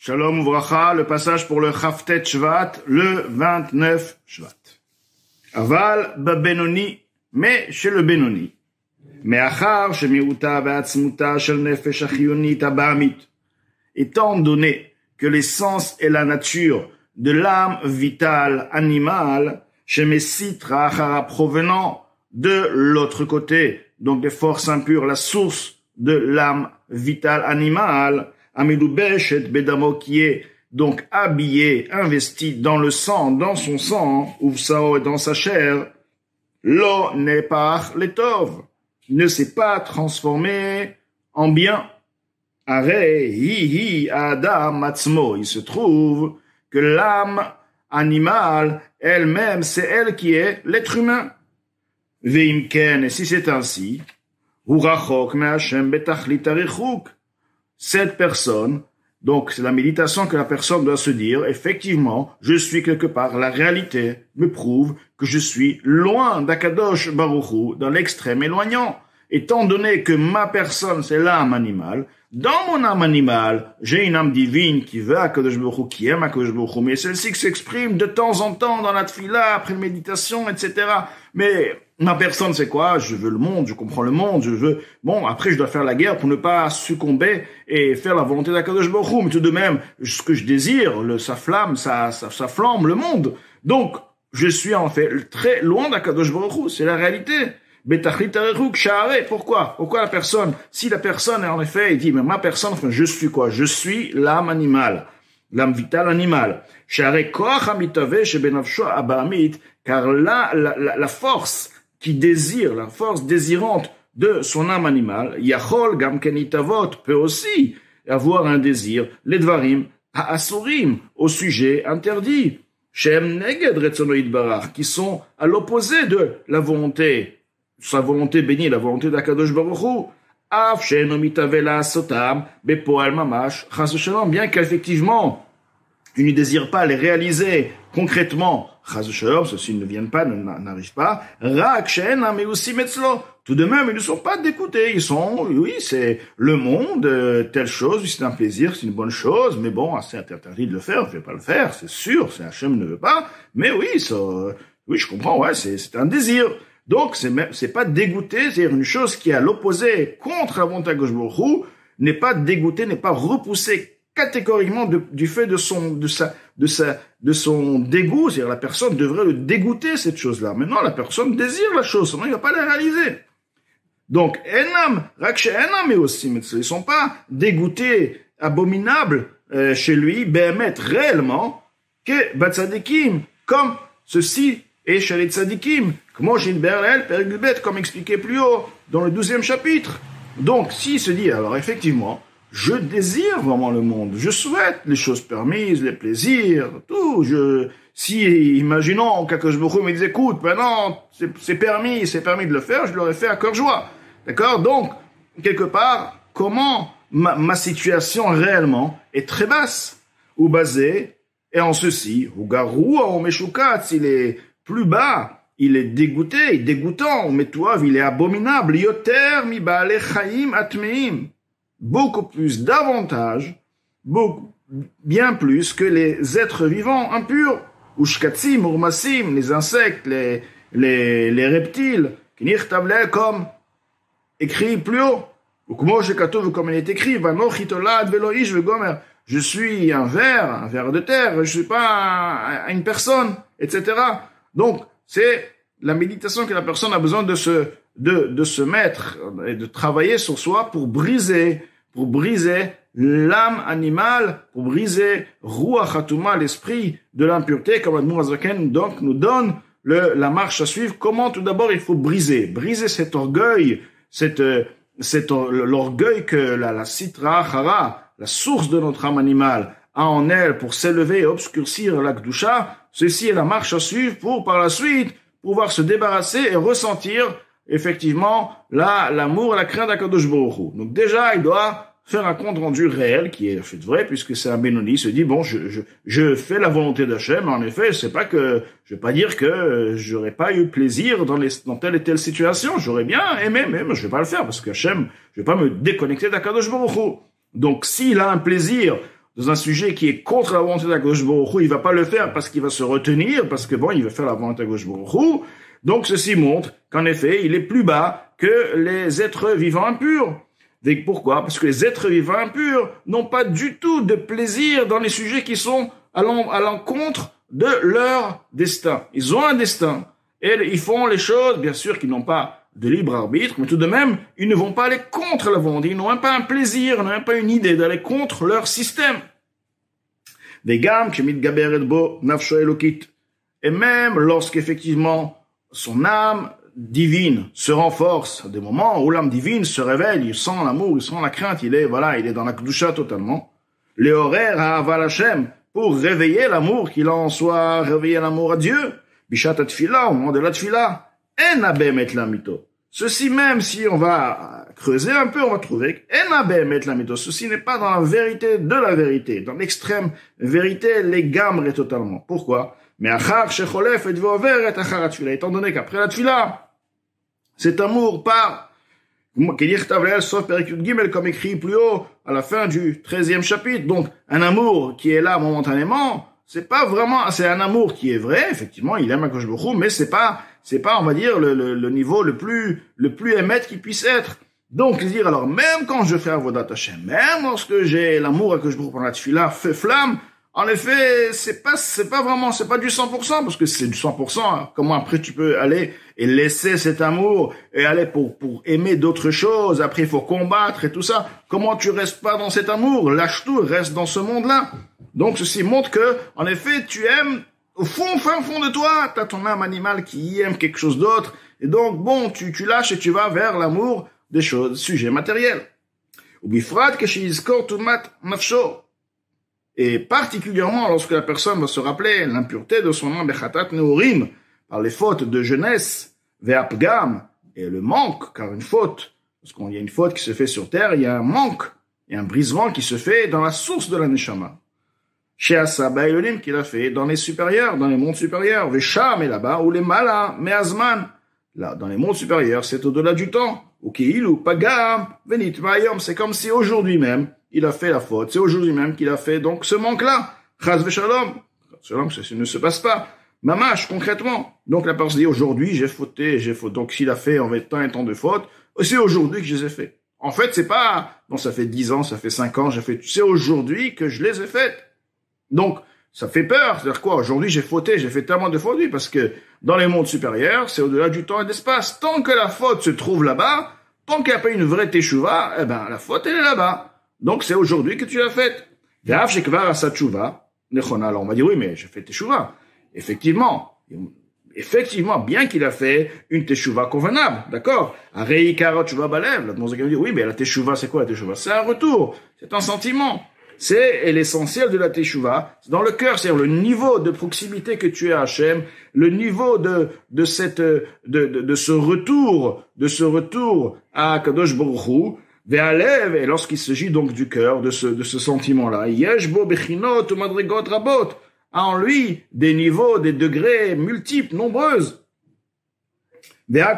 Shalom uvracha, le passage pour le haftet Shvat, le 29 Shvat. Aval Babenoni, mais chez le Benoni. Meachar achar ve'atzmuta shel nefesh achionit abamit. Étant donné que l'essence et la nature de l'âme vitale animale, shemesit achara provenant de l'autre côté, donc des forces impures, la source de l'âme vitale animale, Amidoubesh et Bedamo qui est donc habillé, investi dans le sang, dans son sang, Ouvsao et dans sa chair, l'eau n'est pas l'étov, ne s'est pas transformée en bien. hi, hi, Adam, il se trouve que l'âme animale, elle-même, c'est elle qui est l'être humain. Veimken, et si c'est ainsi, Hurachok, Hashem, Betachlit, cette personne. Donc, c'est la méditation que la personne doit se dire, effectivement, je suis quelque part, la réalité me prouve que je suis loin d'Akadosh Baruchou, dans l'extrême éloignant. Étant donné que ma personne, c'est l'âme animale, dans mon âme animale, j'ai une âme divine qui veut Akadosh Baruch qui aime Akadosh Baruch mais celle-ci s'exprime de temps en temps dans la tfila, après une méditation, etc. Mais ma personne, c'est quoi Je veux le monde, je comprends le monde, je veux... Bon, après, je dois faire la guerre pour ne pas succomber et faire la volonté d'Akadosh mais tout de même, ce que je désire, le, sa flamme, ça flamme, le monde. Donc, je suis en fait très loin d'Akadosh c'est la réalité. Pourquoi Pourquoi la personne Si la personne, en effet, il dit, mais ma personne, enfin, je suis quoi Je suis l'âme animale, l'âme vitale animale. Ben car là, la, la, la, force qui désire, la force désirante de son âme animale, Yachol Gamkenitavot peut aussi avoir un désir, l'Edvarim, à Asurim, au sujet interdit, Shem Neged qui sont à l'opposé de la volonté sa volonté bénie, la volonté d'Akadosh Baruchu. Bien qu'effectivement, il ne désire pas les réaliser concrètement, ceux-ci ne viennent pas, n'arrivent pas, mais aussi Tout de même, ils ne sont pas d'écouter, ils sont, oui, c'est le monde, euh, telle chose, c'est un plaisir, c'est une bonne chose, mais bon, ah, c'est interdit de le faire, je vais pas le faire, c'est sûr, c'est Hachem ne veut pas, mais oui, oui, je comprends, ouais, c'est un désir. Donc, c'est pas dégoûté, c'est une chose qui est à l'opposé, contre gauche Borou, n'est pas dégoûté, n'est pas repoussé catégoriquement du fait de son, de sa, de sa, de son dégoût. C'est-à-dire, la personne devrait le dégoûter, cette chose-là. Maintenant, la personne désire la chose, sinon il va pas la réaliser. Donc, Enam, Rakshe Enam est aussi, ils sont pas dégoûtés, abominables, euh, chez lui, mettre réellement, que Batsadikim, comme ceci et Shin les comme expliqué plus haut, dans le douzième chapitre. Donc, s'il se dit, alors effectivement, je désire vraiment le monde, je souhaite les choses permises, les plaisirs, tout, je, si, imaginons, Kakosburu me disait, écoute, ben non c'est permis, c'est permis de le faire, je l'aurais fait à cœur joie. D'accord? Donc, quelque part, comment ma, situation réellement est très basse, ou basée et en ceci, garou, ou Omeshukat, s'il est plus bas, il est dégoûté, dégoûtant, mais toi, il est abominable. Beaucoup plus, davantage, beaucoup, bien plus que les êtres vivants impurs. les insectes, les, les, reptiles. comme écrit plus haut. comme il est écrit, veloish Je suis un ver, un ver de terre, je ne suis pas une personne, etc. Donc, c'est la méditation que la personne a besoin de se, de, de se mettre et de travailler sur soi pour briser, pour briser l'âme animale, pour briser Ruach l'esprit de l'impureté, comme Admour donc nous donne le, la marche à suivre. Comment tout d'abord il faut briser, briser cet orgueil, cette, l'orgueil que la, la Sitra Hara, la source de notre âme animale, a en elle pour s'élever et obscurcir lac ceci est la marche à suivre pour par la suite pouvoir se débarrasser et ressentir effectivement là l'amour et la crainte d'Akadosh Baruch Donc déjà, il doit faire un compte rendu réel qui est en fait vrai puisque c'est un Benoni se dit bon je, je, je fais la volonté d'Hachem en effet c'est pas que je vais pas dire que euh, j'aurais pas eu plaisir dans dans telle et telle situation j'aurais bien aimé mais je vais pas le faire parce que qu'Hachem je vais pas me déconnecter d'Akadosh Baruch donc s'il a un plaisir dans un sujet qui est contre la volonté gauche Baruch il va pas le faire parce qu'il va se retenir, parce que bon, il va faire la volonté gauche Baruch Donc ceci montre qu'en effet, il est plus bas que les êtres vivants impurs. pourquoi Parce que les êtres vivants impurs n'ont pas du tout de plaisir dans les sujets qui sont à l'encontre de leur destin. Ils ont un destin. Et ils font les choses, bien sûr, qu'ils n'ont pas de libre arbitre, mais tout de même, ils ne vont pas aller contre la vente ils n'ont même pas un plaisir, ils n'ont même pas une idée d'aller contre leur système. Des gammes qui bo Et même lorsqu'effectivement son âme divine se renforce, à des moments où l'âme divine se réveille, il sent l'amour, il sent la crainte, il est, voilà, il est dans la kdusha totalement. Les horaires à pour réveiller l'amour qu'il en soit, réveiller l'amour à Dieu. Bishat au moment de la tfila. En la mito. Ceci même, si on va creuser un peu, on va trouver que ceci n'est pas dans la vérité de la vérité, dans l'extrême vérité, les gammes totalement. Pourquoi Mais achar et et achar étant donné qu'après la tfila, cet amour part, comme écrit plus haut à la fin du 13e chapitre, donc un amour qui est là momentanément, c'est pas vraiment, c'est un amour qui est vrai, effectivement, il aime Akash Baruch mais c'est pas, c'est pas, on va dire, le, niveau le plus, le plus émettre qui puisse être. Donc, dire, alors, même quand je fais avoir Hashem, même lorsque j'ai l'amour à Baruch pour la là fait flamme, en effet, c'est pas, c'est pas vraiment, c'est pas du 100%, parce que c'est du 100%, hein. comment après tu peux aller et laisser cet amour et aller pour, pour aimer d'autres choses, après il faut combattre et tout ça. Comment tu restes pas dans cet amour? Lâche tout, reste dans ce monde-là. Donc ceci montre que, en effet, tu aimes au fond, fin fond de toi, tu as ton âme animale qui aime quelque chose d'autre. Et donc, bon, tu, lâches et tu vas vers l'amour des choses, sujets matériels. Et particulièrement lorsque la personne va se rappeler l'impureté de son âme, par les fautes de jeunesse, ve'apgam, et le manque, car une faute, parce qu'il y a une faute qui se fait sur terre, il y a un manque, et un brisement qui se fait dans la source de la chez Asaba qu'il a fait dans les supérieurs, dans les mondes supérieurs, Vesham mais là-bas, ou les mais Azman là, dans les mondes supérieurs, c'est au-delà du temps, ou ou Pagam, Venit Mayom, c'est comme si aujourd'hui même, il a fait la faute, c'est aujourd'hui même qu'il a fait donc ce manque-là, Chaz Veshalom, Shalom, ça ne se passe pas, Mamash, concrètement. Donc la personne dit aujourd'hui, j'ai fauté, j'ai faute, donc s'il a fait en fait tant et tant de fautes, c'est aujourd'hui que je les ai fait. En fait, c'est pas, bon, ça fait dix ans, ça fait cinq ans, j'ai fait, c'est aujourd'hui que je les ai faites. Donc, ça fait peur. C'est-à-dire quoi Aujourd'hui, j'ai fauté, j'ai fait tellement de fautes, parce que dans les mondes supérieurs, c'est au-delà du temps et de l'espace. Tant que la faute se trouve là-bas, tant qu'il n'y a pas une vraie teshuva, eh ben, la faute, elle est là-bas. Donc, c'est aujourd'hui que tu l'as faite. Alors, on va dire, oui, mais j'ai fait teshuva. Effectivement. Effectivement, bien qu'il a fait une teshuva convenable, d'accord Areikara teshuva balev. La dit, oui, mais la teshuva, c'est quoi la teshuva C'est un retour, c'est un sentiment c'est l'essentiel de la teshuva, dans le cœur, c'est-à-dire le niveau de proximité que tu es à Hachem, le niveau de, de cette, de, de, ce retour, de ce retour à Kadosh vers l'ève. et lorsqu'il s'agit donc du cœur, de ce, de ce sentiment-là, Yeshbo Bechinot Madrigot Rabot, a en lui des niveaux, des degrés multiples, nombreuses.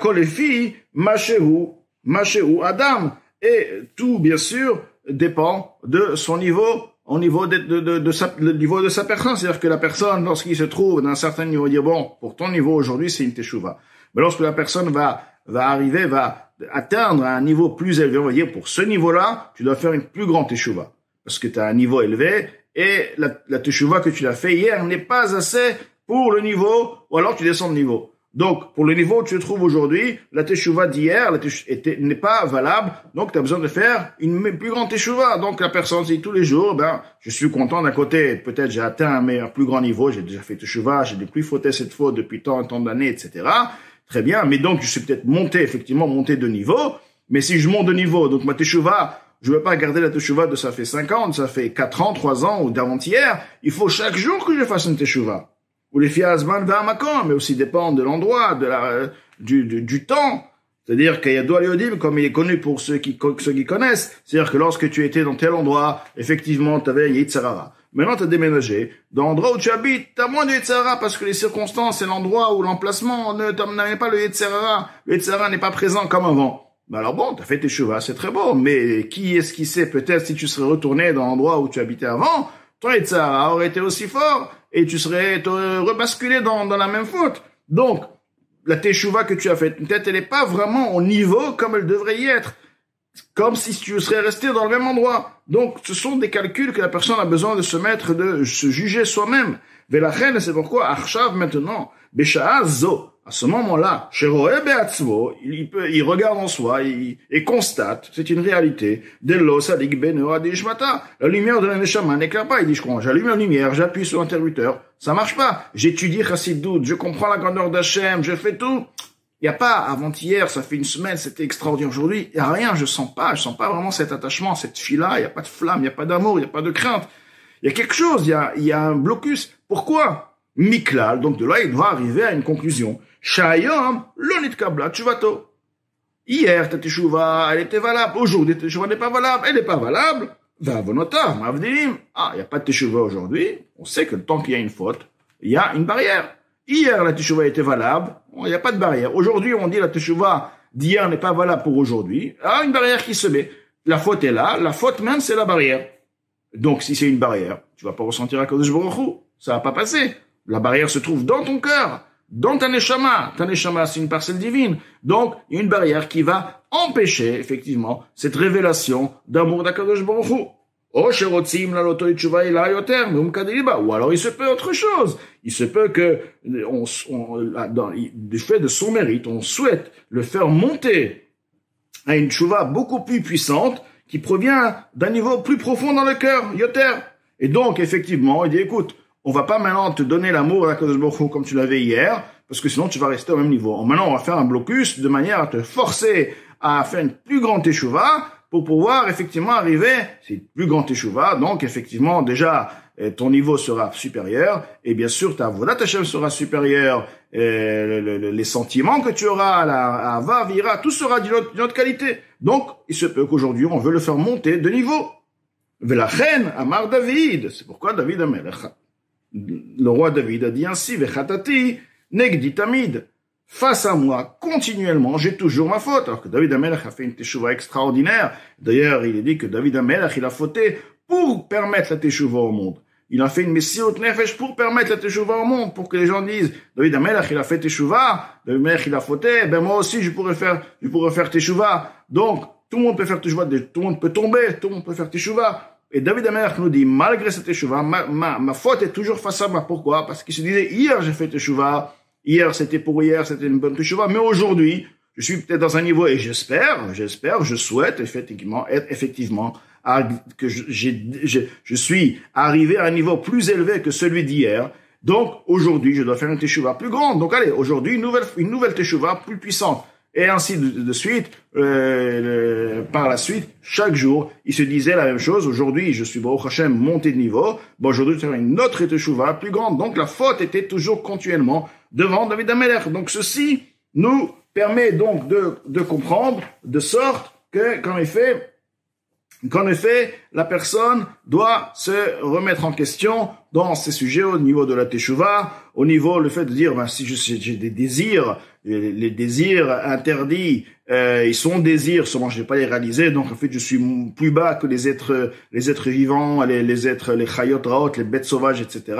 Kolefi, Machehu, Machehu Adam, et tout, bien sûr, dépend de son niveau au niveau de, sa, le niveau de sa personne. C'est-à-dire que la personne, lorsqu'il se trouve dans un certain niveau, dire bon, pour ton niveau aujourd'hui, c'est une teshuva. Mais lorsque la personne va, va arriver, va atteindre un niveau plus élevé, on pour ce niveau-là, tu dois faire une plus grande teshuva. Parce que tu as un niveau élevé et la, la teshuva que tu as fait hier n'est pas assez pour le niveau, ou alors tu descends de niveau. Donc, pour le niveau où tu te trouves aujourd'hui, la teshuva d'hier n'est pas valable, donc tu as besoin de faire une plus grande teshuva. Donc, la personne dit tous les jours, ben, je suis content d'un côté, peut-être j'ai atteint un meilleur, plus grand niveau, j'ai déjà fait teshuva, j'ai plus fauté cette faute depuis tant et tant d'années, etc. Très bien, mais donc je suis peut-être monté, effectivement, monté de niveau, mais si je monte de niveau, donc ma teshuva, je ne veux pas garder la teshuva de ça fait 5 ans, ça fait 4 ans, 3 ans ou d'avant-hier, il faut chaque jour que je fasse une teshuva ou les fias van makom, mais aussi dépendent de l'endroit, de la, euh, du, du, temps. C'est-à-dire qu'il y a comme il est connu pour ceux qui, ceux qui connaissent, c'est-à-dire que lorsque tu étais dans tel endroit, effectivement, tu avais Yitzhara. Maintenant, tu as déménagé. Dans l'endroit où tu habites, tu as moins de Yitzhara parce que les circonstances et l'endroit ou l'emplacement ne t'amènent pas le Yitzhara. Le Yitzhara n'est pas présent comme avant. alors bon, tu as fait tes chevaux, c'est très beau, mais qui est-ce qui sait peut-être si tu serais retourné dans l'endroit où tu habitais avant, ton Yitzhara aurait été aussi fort et tu serais rebasculé dans, dans, la même faute. Donc, la teshuva que tu as faite, peut-être elle n'est pas vraiment au niveau comme elle devrait y être, comme si tu serais resté dans le même endroit. Donc, ce sont des calculs que la personne a besoin de se mettre, de se juger soi-même. reine, c'est pourquoi Arshav maintenant, Bécha'azo, à ce moment-là, Shéroé eh il, peut, il regarde en soi il, et constate, c'est une réalité, la lumière de la n'éclaire pas, il dit je crois, j'allume la lumière, j'appuie sur l'interrupteur, ça marche pas, j'étudie Chassidoud, je comprends la grandeur d'Hachem, je fais tout. Il n'y a pas, avant-hier, ça fait une semaine, c'était extraordinaire, aujourd'hui, il n'y a rien, je sens pas, je sens pas vraiment cet attachement, cette fille-là, il n'y a pas de flamme, il n'y a pas d'amour, il n'y a pas de crainte. Il y a quelque chose, il y a, y a un blocus. Pourquoi Miklal, donc de là, il doit arriver à une conclusion. Shayom, l'onit kabla tshuvato. Hier, ta teshuva, elle était valable. Aujourd'hui, ta teshuva n'est pas valable. Elle n'est pas valable. ma Ah, il n'y a pas de teshuva aujourd'hui. On sait que tant qu'il y a une faute, il y a une barrière. Hier, la teshuva était valable. Il n'y a pas de barrière. Aujourd'hui, on dit la teshuva d'hier n'est pas valable pour aujourd'hui. Ah, une barrière qui se met. La faute est là. La faute même, c'est la barrière. Donc, si c'est une barrière, tu vas pas ressentir à cause de Ça va pas passer. La barrière se trouve dans ton cœur dans Taneshama, Taneshama, c'est une parcelle divine. Donc, il y a une barrière qui va empêcher, effectivement, cette révélation d'amour d'Akadosh Baruch Hu. Oh, um Ou alors il se peut autre chose. Il se peut que, du fait de son mérite, on souhaite le faire monter à une chouva beaucoup plus puissante qui provient d'un niveau plus profond dans le cœur, yoter. Et donc, effectivement, il dit, écoute, on va pas maintenant te donner l'amour à l'eau comme tu l'avais hier, parce que sinon tu vas rester au même niveau. Maintenant, on va faire un blocus de manière à te forcer à faire une plus grande échouva pour pouvoir effectivement arriver, c'est plus grande échouva, donc effectivement déjà euh, ton niveau sera supérieur et bien sûr ta voix chaîne sera supérieure, et euh, les sentiments que tu auras, la va Vira, tout sera d'une autre, qualité. Donc il se peut qu'aujourd'hui on veut le faire monter de niveau. à Amar David, c'est pourquoi David Amelech le roi David a dit ainsi, Vechatati, Negditamid, face à moi, continuellement, j'ai toujours ma faute. Alors que David Amelach a fait une teshuva extraordinaire. D'ailleurs, il est dit que David Amelach, il a fauté pour permettre la teshuva au monde. Il a fait une haute nefesh pour permettre la teshuva au monde, pour que les gens disent, David Amelach, il a fait teshuva, David Amelach, il a fauté, ben moi aussi, je pourrais faire, je pourrais faire teshuva. Donc, tout le monde peut faire teshuva, tout le monde peut tomber, tout le monde peut faire teshuva. Et David Amer nous dit, malgré cette échouva, ma, ma, ma, faute est toujours face à Pourquoi Parce qu'il se disait, hier j'ai fait échouva, hier c'était pour hier, c'était une bonne échouva, mais aujourd'hui, je suis peut-être dans un niveau, et j'espère, j'espère, je souhaite effectivement, être effectivement, que je, je, suis arrivé à un niveau plus élevé que celui d'hier. Donc aujourd'hui, je dois faire une échouva plus grande. Donc allez, aujourd'hui, une nouvelle, une nouvelle plus puissante. Et ainsi de, suite, euh, par la suite, chaque jour, il se disait la même chose. Aujourd'hui, je suis Baruch Hashem monté de niveau. Bon, aujourd'hui, je une autre Teshuva plus grande. Donc, la faute était toujours continuellement devant David Amelech. Donc, ceci nous permet donc de, de comprendre de sorte que, qu'en effet, qu'en effet, la personne doit se remettre en question dans ces sujets au niveau de la teshuva, au niveau le fait de dire, ben, si j'ai des désirs les désirs interdits euh, ils sont désirs, seulement je ne vais pas les réaliser. Donc en fait, je suis plus bas que les êtres, les êtres vivants, les, êtres, les chayot raot, les bêtes sauvages, etc.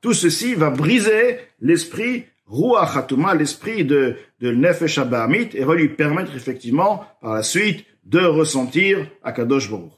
Tout ceci va briser l'esprit ruach l'esprit de de nefesh et va lui permettre effectivement par la suite de ressentir Akadosh Baruch.